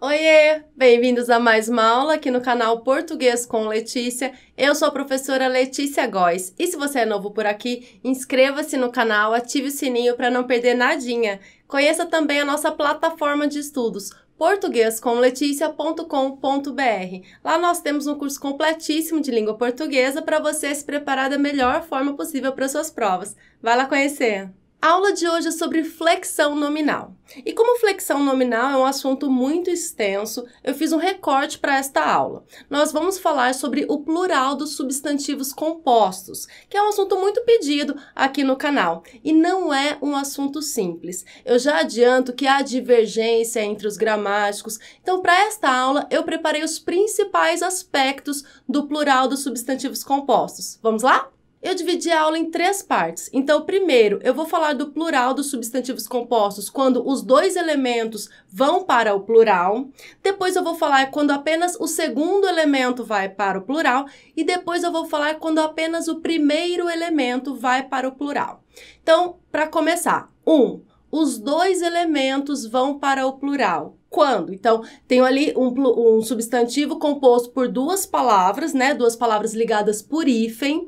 Oiê! Bem-vindos a mais uma aula aqui no canal Português com Letícia. Eu sou a professora Letícia Góes e se você é novo por aqui, inscreva-se no canal, ative o sininho para não perder nadinha. Conheça também a nossa plataforma de estudos portuguescomleticia.com.br. Lá nós temos um curso completíssimo de língua portuguesa para você se preparar da melhor forma possível para suas provas. Vá lá conhecer! A aula de hoje é sobre flexão nominal. E como flexão nominal é um assunto muito extenso, eu fiz um recorte para esta aula. Nós vamos falar sobre o plural dos substantivos compostos, que é um assunto muito pedido aqui no canal. E não é um assunto simples. Eu já adianto que há divergência entre os gramáticos. Então, para esta aula, eu preparei os principais aspectos do plural dos substantivos compostos. Vamos lá? Eu dividi a aula em três partes. Então, primeiro, eu vou falar do plural dos substantivos compostos, quando os dois elementos vão para o plural. Depois, eu vou falar quando apenas o segundo elemento vai para o plural. E depois, eu vou falar quando apenas o primeiro elemento vai para o plural. Então, para começar, um, os dois elementos vão para o plural. Quando? Então, tenho ali um, um substantivo composto por duas palavras, né? Duas palavras ligadas por hífen.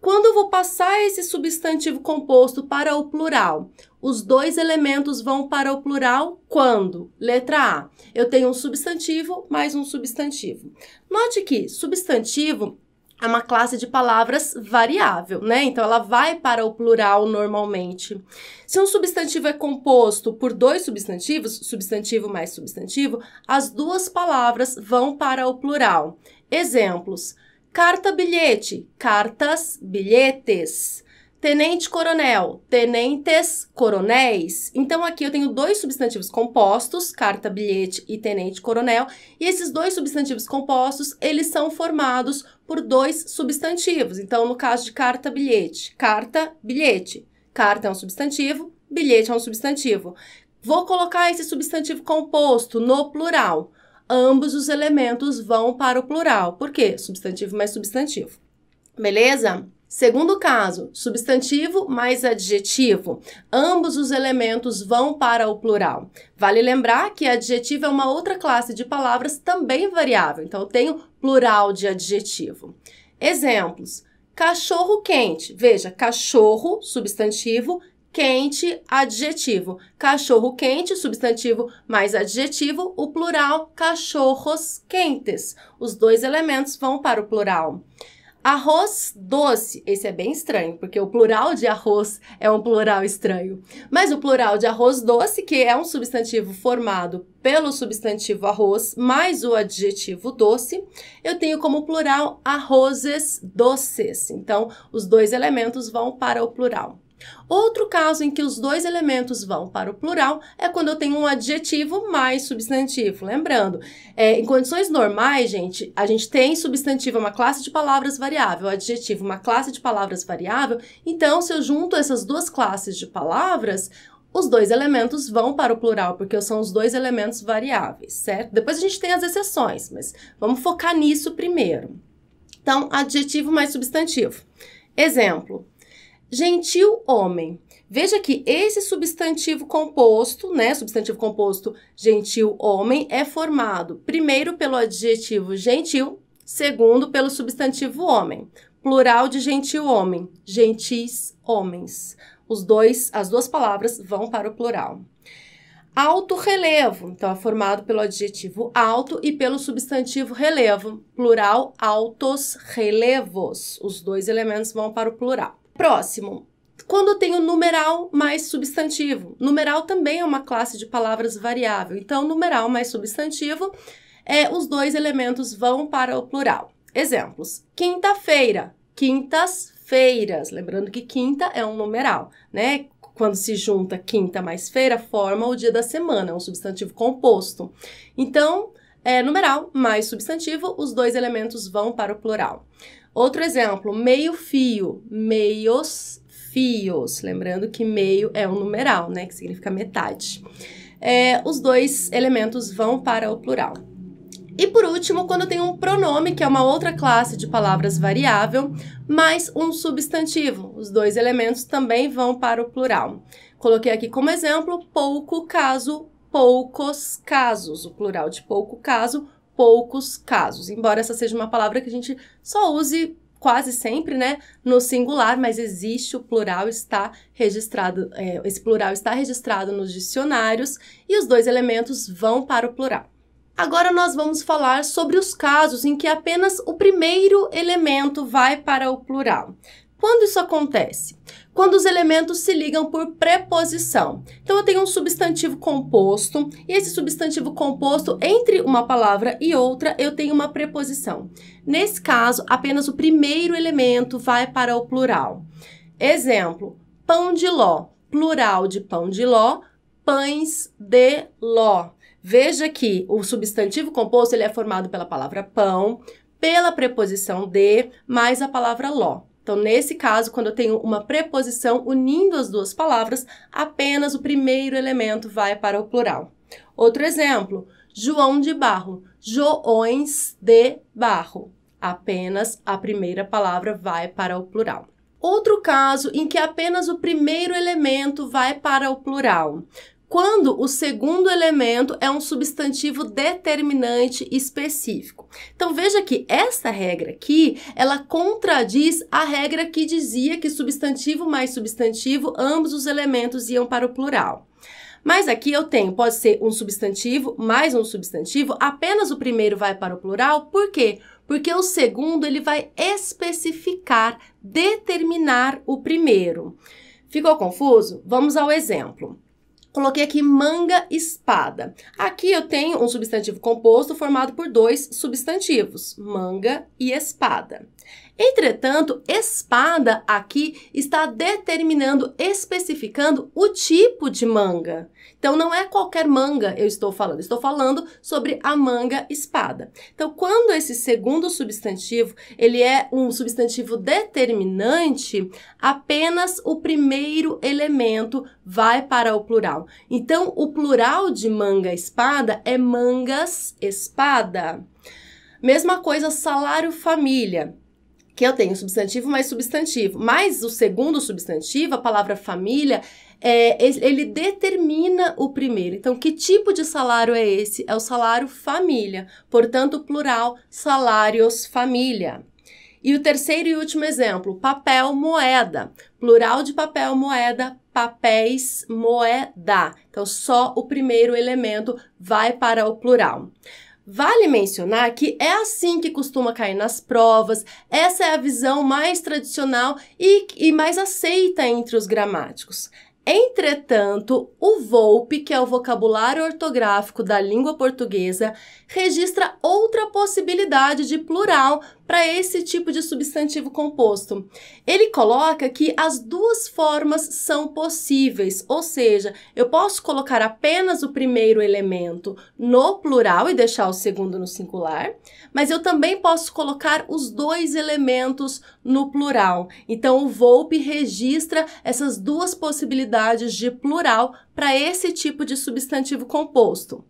Quando eu vou passar esse substantivo composto para o plural, os dois elementos vão para o plural quando? Letra A. Eu tenho um substantivo mais um substantivo. Note que substantivo é uma classe de palavras variável, né? Então ela vai para o plural normalmente. Se um substantivo é composto por dois substantivos, substantivo mais substantivo, as duas palavras vão para o plural. Exemplos: Carta-bilhete, cartas, bilhetes. Tenente-coronel, tenentes, coronéis. Então, aqui eu tenho dois substantivos compostos, carta-bilhete e tenente-coronel, e esses dois substantivos compostos, eles são formados por dois substantivos. Então, no caso de carta-bilhete, carta-bilhete. Carta é um substantivo, bilhete é um substantivo. Vou colocar esse substantivo composto no plural ambos os elementos vão para o plural. Por quê? Substantivo mais substantivo. Beleza? Segundo caso, substantivo mais adjetivo. Ambos os elementos vão para o plural. Vale lembrar que adjetivo é uma outra classe de palavras também variável, então eu tenho plural de adjetivo. Exemplos: cachorro quente. Veja, cachorro, substantivo, quente, adjetivo. Cachorro quente, substantivo mais adjetivo, o plural cachorros quentes. Os dois elementos vão para o plural. Arroz doce, esse é bem estranho, porque o plural de arroz é um plural estranho. Mas o plural de arroz doce, que é um substantivo formado pelo substantivo arroz mais o adjetivo doce, eu tenho como plural arrozes doces. Então, os dois elementos vão para o plural. Outro caso em que os dois elementos vão para o plural é quando eu tenho um adjetivo mais substantivo. Lembrando, é, em condições normais, gente, a gente tem substantivo é uma classe de palavras variável, adjetivo uma classe de palavras variável. Então, se eu junto essas duas classes de palavras, os dois elementos vão para o plural, porque são os dois elementos variáveis, certo? Depois a gente tem as exceções, mas vamos focar nisso primeiro. Então, adjetivo mais substantivo. Exemplo, gentil homem. Veja que esse substantivo composto, né, substantivo composto gentil homem é formado primeiro pelo adjetivo gentil, segundo pelo substantivo homem. Plural de gentil homem, gentis homens. Os dois, as duas palavras vão para o plural. Alto relevo, então é formado pelo adjetivo alto e pelo substantivo relevo, plural altos relevos. Os dois elementos vão para o plural. Próximo. Quando tem o numeral mais substantivo. Numeral também é uma classe de palavras variável. Então, numeral mais substantivo, é, os dois elementos vão para o plural. Exemplos. Quinta-feira. Quintas-feiras. Lembrando que quinta é um numeral, né? quando se junta quinta mais feira, forma o dia da semana, é um substantivo composto. Então, é, numeral mais substantivo, os dois elementos vão para o plural. Outro exemplo, meio fio, meios fios. Lembrando que meio é um numeral, né? Que significa metade. É, os dois elementos vão para o plural. E por último, quando tem um pronome, que é uma outra classe de palavras variável, mais um substantivo. Os dois elementos também vão para o plural. Coloquei aqui como exemplo pouco caso, poucos casos. O plural de pouco caso, poucos casos, embora essa seja uma palavra que a gente só use quase sempre, né, no singular, mas existe o plural está registrado, é, esse plural está registrado nos dicionários e os dois elementos vão para o plural. Agora nós vamos falar sobre os casos em que apenas o primeiro elemento vai para o plural. Quando isso acontece? Quando os elementos se ligam por preposição. Então, eu tenho um substantivo composto, e esse substantivo composto, entre uma palavra e outra, eu tenho uma preposição. Nesse caso, apenas o primeiro elemento vai para o plural. Exemplo: pão de ló. Plural de pão de ló, pães de ló. Veja que o substantivo composto ele é formado pela palavra pão, pela preposição de, mais a palavra ló. Então, nesse caso, quando eu tenho uma preposição unindo as duas palavras, apenas o primeiro elemento vai para o plural. Outro exemplo, João de barro, joões de barro. Apenas a primeira palavra vai para o plural. Outro caso em que apenas o primeiro elemento vai para o plural quando o segundo elemento é um substantivo determinante específico. Então veja que essa regra aqui, ela contradiz a regra que dizia que substantivo mais substantivo, ambos os elementos iam para o plural. Mas aqui eu tenho, pode ser um substantivo mais um substantivo, apenas o primeiro vai para o plural, por quê? Porque o segundo ele vai especificar, determinar o primeiro. Ficou confuso? Vamos ao exemplo. Coloquei aqui manga espada. Aqui eu tenho um substantivo composto formado por dois substantivos, manga e espada. Entretanto, espada aqui está determinando, especificando o tipo de manga. Então, não é qualquer manga eu estou falando, estou falando sobre a manga espada. Então, quando esse segundo substantivo, ele é um substantivo determinante, apenas o primeiro elemento vai para o plural. Então, o plural de manga espada é mangas espada. Mesma coisa, salário família que eu tenho substantivo mais substantivo. Mas o segundo substantivo, a palavra família, é, ele determina o primeiro. Então, que tipo de salário é esse? É o salário família. Portanto, plural, salários família. E o terceiro e último exemplo, papel moeda. Plural de papel moeda, papéis moeda. Então, só o primeiro elemento vai para o plural. Vale mencionar que é assim que costuma cair nas provas, essa é a visão mais tradicional e, e mais aceita entre os gramáticos. Entretanto, o VOLP, que é o vocabulário ortográfico da língua portuguesa, registra outra possibilidade de plural para esse tipo de substantivo composto. Ele coloca que as duas formas são possíveis, ou seja, eu posso colocar apenas o primeiro elemento no plural e deixar o segundo no singular, mas eu também posso colocar os dois elementos no plural. Então o Volpe registra essas duas possibilidades de plural para esse tipo de substantivo composto.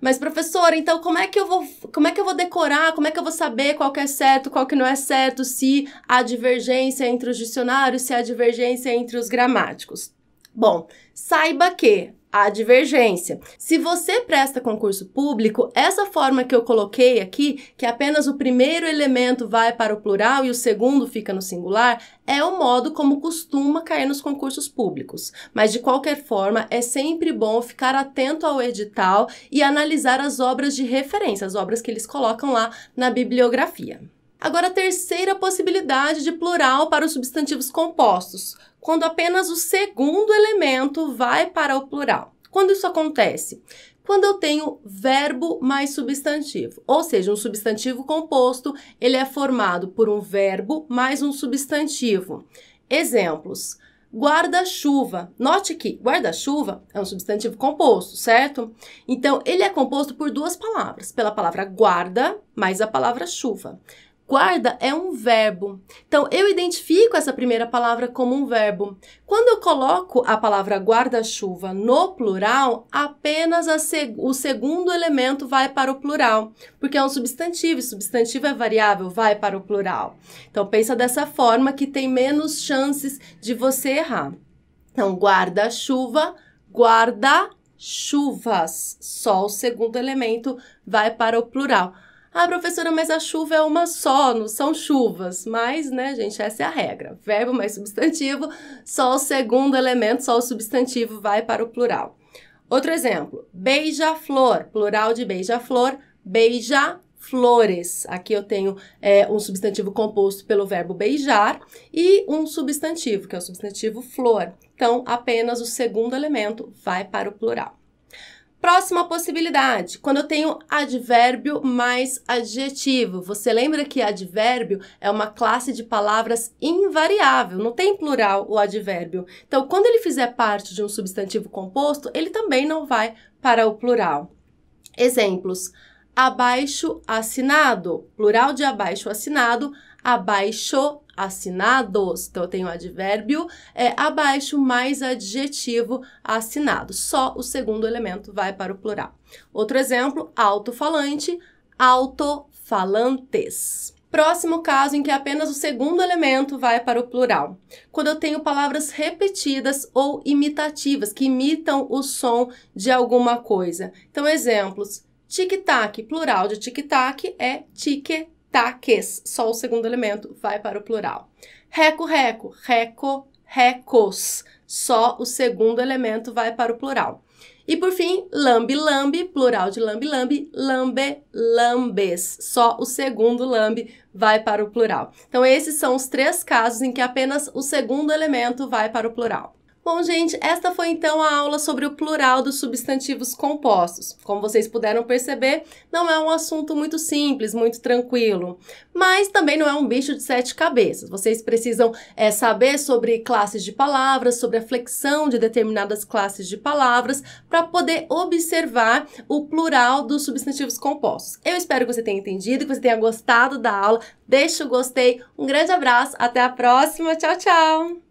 Mas professora, então como é que eu vou, como é que eu vou decorar? Como é que eu vou saber qual que é certo, qual que não é certo, se há divergência entre os dicionários, se há divergência entre os gramáticos? Bom, saiba que a divergência. Se você presta concurso público, essa forma que eu coloquei aqui, que apenas o primeiro elemento vai para o plural e o segundo fica no singular, é o modo como costuma cair nos concursos públicos. Mas de qualquer forma, é sempre bom ficar atento ao edital e analisar as obras de referência, as obras que eles colocam lá na bibliografia. Agora, a terceira possibilidade de plural para os substantivos compostos, quando apenas o segundo elemento vai para o plural. Quando isso acontece? Quando eu tenho verbo mais substantivo, ou seja, um substantivo composto, ele é formado por um verbo mais um substantivo. Exemplos: guarda-chuva. Note que guarda-chuva é um substantivo composto, certo? Então, ele é composto por duas palavras, pela palavra guarda mais a palavra chuva. Guarda é um verbo. Então, eu identifico essa primeira palavra como um verbo. Quando eu coloco a palavra guarda-chuva no plural, apenas seg o segundo elemento vai para o plural, porque é um substantivo, e substantivo é variável, vai para o plural. Então, pensa dessa forma que tem menos chances de você errar. Então, guarda-chuva, guarda-chuvas. Só o segundo elemento vai para o plural. Ah, professora, mas a chuva é uma só, não são chuvas. Mas, né, gente, essa é a regra. Verbo mais substantivo, só o segundo elemento, só o substantivo vai para o plural. Outro exemplo, beija-flor, plural de beija-flor, beija flores. Aqui eu tenho é, um substantivo composto pelo verbo beijar e um substantivo, que é o substantivo flor. Então, apenas o segundo elemento vai para o plural. Próxima possibilidade, quando eu tenho advérbio mais adjetivo. Você lembra que advérbio é uma classe de palavras invariável, não tem plural o advérbio. Então, quando ele fizer parte de um substantivo composto, ele também não vai para o plural. Exemplos: abaixo assinado, plural de abaixo assinado, abaixo assinados. Então, eu tenho advérbio é, abaixo mais adjetivo assinado. Só o segundo elemento vai para o plural. Outro exemplo, alto-falante, alto-falantes. Próximo caso em que apenas o segundo elemento vai para o plural. Quando eu tenho palavras repetidas ou imitativas, que imitam o som de alguma coisa. Então, exemplos: tic-tac, plural de tic-tac é tique taques, tá, só o segundo elemento vai para o plural. Reco, reco, reco, recos, só o segundo elemento vai para o plural. E por fim, lambe, lambe, plural de lambe, lambe, lambe, lambes. Só o segundo lambe vai para o plural. Então, esses são os três casos em que apenas o segundo elemento vai para o plural. Bom, gente, esta foi então a aula sobre o plural dos substantivos compostos. Como vocês puderam perceber, não é um assunto muito simples, muito tranquilo, mas também não é um bicho de sete cabeças. Vocês precisam é, saber sobre classes de palavras, sobre a flexão de determinadas classes de palavras, para poder observar o plural dos substantivos compostos. Eu espero que você tenha entendido, que você tenha gostado da aula. Deixa o gostei, um grande abraço, até a próxima, tchau, tchau!